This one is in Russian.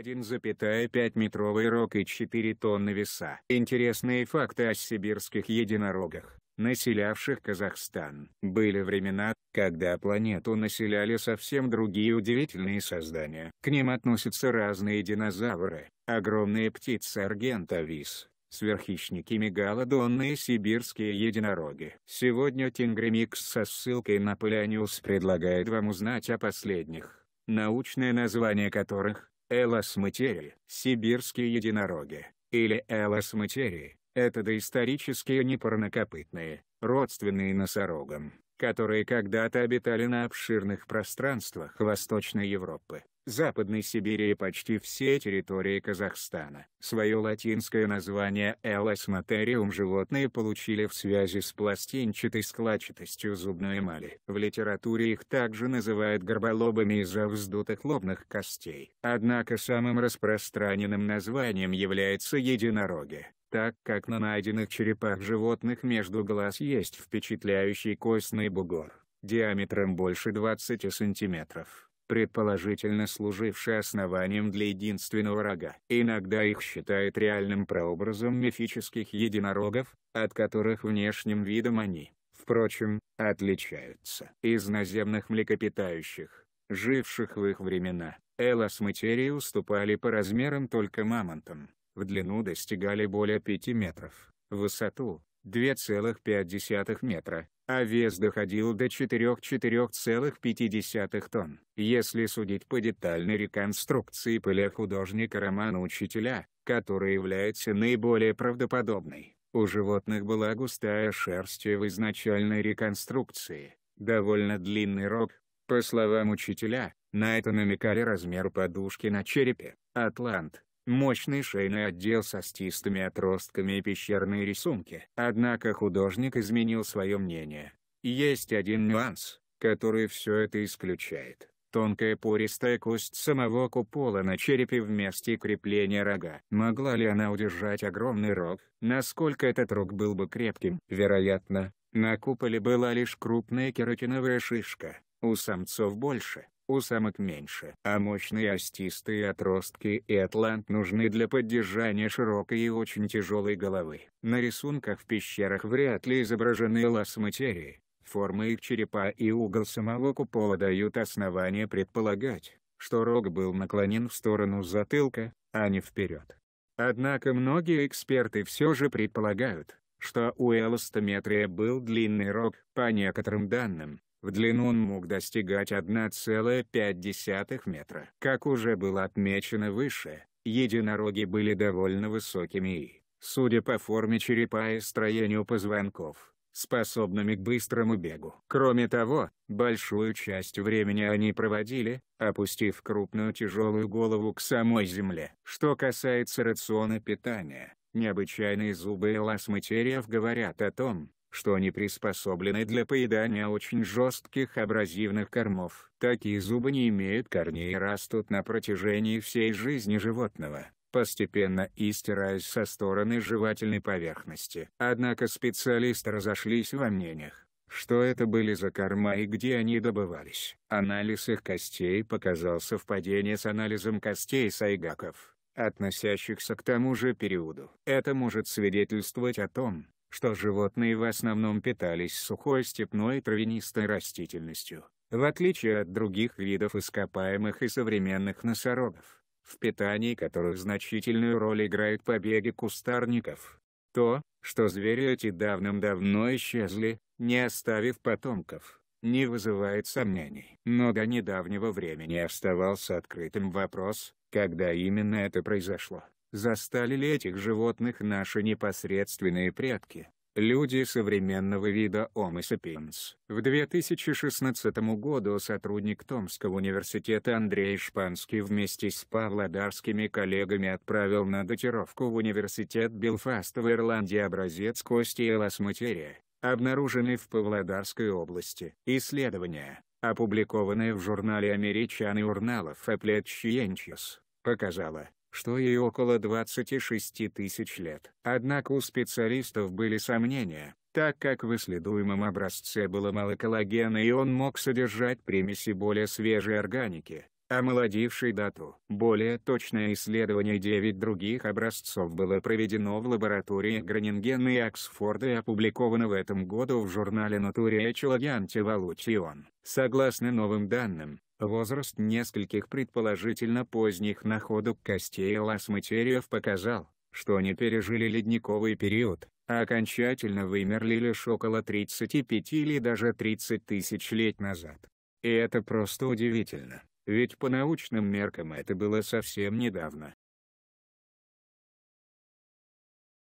1,5-метровый рог и 4 тонны веса. Интересные факты о сибирских единорогах, населявших Казахстан. Были времена, когда планету населяли совсем другие удивительные создания. К ним относятся разные динозавры, огромные птицы аргентовис, сверххищники мегалодонные сибирские единороги. Сегодня Тингремикс со ссылкой на Поляниус предлагает вам узнать о последних, научное название которых Элос-материи, сибирские единороги, или элос-материи, это доисторические непарнокопытные, родственные носорогам, которые когда-то обитали на обширных пространствах Восточной Европы. Западной Сибири и почти все территории Казахстана. Свое латинское название «Элос животные получили в связи с пластинчатой складчатостью зубной эмали. В литературе их также называют горболобами из-за вздутых лобных костей. Однако самым распространенным названием является единороги так как на найденных черепах животных между глаз есть впечатляющий костный бугор, диаметром больше 20 сантиметров предположительно служивший основанием для единственного рога. Иногда их считают реальным прообразом мифических единорогов, от которых внешним видом они, впрочем, отличаются. Из наземных млекопитающих, живших в их времена, Элос материи уступали по размерам только мамонтам, в длину достигали более 5 метров, в высоту 2,5 метра, а вес доходил до 4-4,5 тонн. Если судить по детальной реконструкции пыля художника романа «Учителя», который является наиболее правдоподобной, у животных была густая шерсть в изначальной реконструкции, довольно длинный рог. По словам учителя, на это намекали размер подушки на черепе. Атлант, мощный шейный отдел со стистыми отростками и пещерные рисунки. Однако художник изменил свое мнение. Есть один нюанс, который все это исключает. Тонкая пористая кость самого купола на черепе в крепления рога. Могла ли она удержать огромный рог? Насколько этот рог был бы крепким? Вероятно, на куполе была лишь крупная кератиновая шишка, у самцов больше у самок меньше. А мощные остистые отростки и атлант нужны для поддержания широкой и очень тяжелой головы. На рисунках в пещерах вряд ли изображены ласматерии. Формы их черепа и угол самого купола дают основания предполагать, что рог был наклонен в сторону затылка, а не вперед. Однако многие эксперты все же предполагают, что у эластометрия был длинный рог, по некоторым данным, в длину он мог достигать 1,5 метра. Как уже было отмечено выше, единороги были довольно высокими и, судя по форме черепа и строению позвонков, способными к быстрому бегу. Кроме того, большую часть времени они проводили, опустив крупную тяжелую голову к самой земле. Что касается рациона питания, необычайные зубы эласматериев говорят о том, что они приспособлены для поедания очень жестких абразивных кормов. Такие зубы не имеют корней и растут на протяжении всей жизни животного постепенно истираясь со стороны жевательной поверхности. Однако специалисты разошлись во мнениях, что это были за корма и где они добывались. Анализ их костей показал совпадение с анализом костей сайгаков, относящихся к тому же периоду. Это может свидетельствовать о том, что животные в основном питались сухой степной травянистой растительностью, в отличие от других видов ископаемых и современных носорогов, в питании которых значительную роль играют побеги кустарников. То, что звери эти давным-давно исчезли, не оставив потомков, не вызывает сомнений. Но до недавнего времени оставался открытым вопрос, когда именно это произошло застали ли этих животных наши непосредственные предки, люди современного вида Homo sapiens. В 2016 году сотрудник Томского университета Андрей Шпанский вместе с павлодарскими коллегами отправил на датировку в университет Белфаста в Ирландии образец кости эласматерия, обнаруженный в Павлодарской области. Исследование, опубликованное в журнале American Journal of Applied Sciences, показало, что ей около 26 тысяч лет. Однако у специалистов были сомнения, так как в исследуемом образце было мало коллагена и он мог содержать примеси более свежей органики, омолодившей дату. Более точное исследование 9 других образцов было проведено в лаборатории Гранингена и Оксфорда и опубликовано в этом году в журнале Nature Ecology Antivolution. Согласно новым данным, Возраст нескольких предположительно поздних находок костей ласматериев показал, что они пережили ледниковый период, а окончательно вымерли лишь около 35 или даже 30 тысяч лет назад. И это просто удивительно, ведь по научным меркам это было совсем недавно.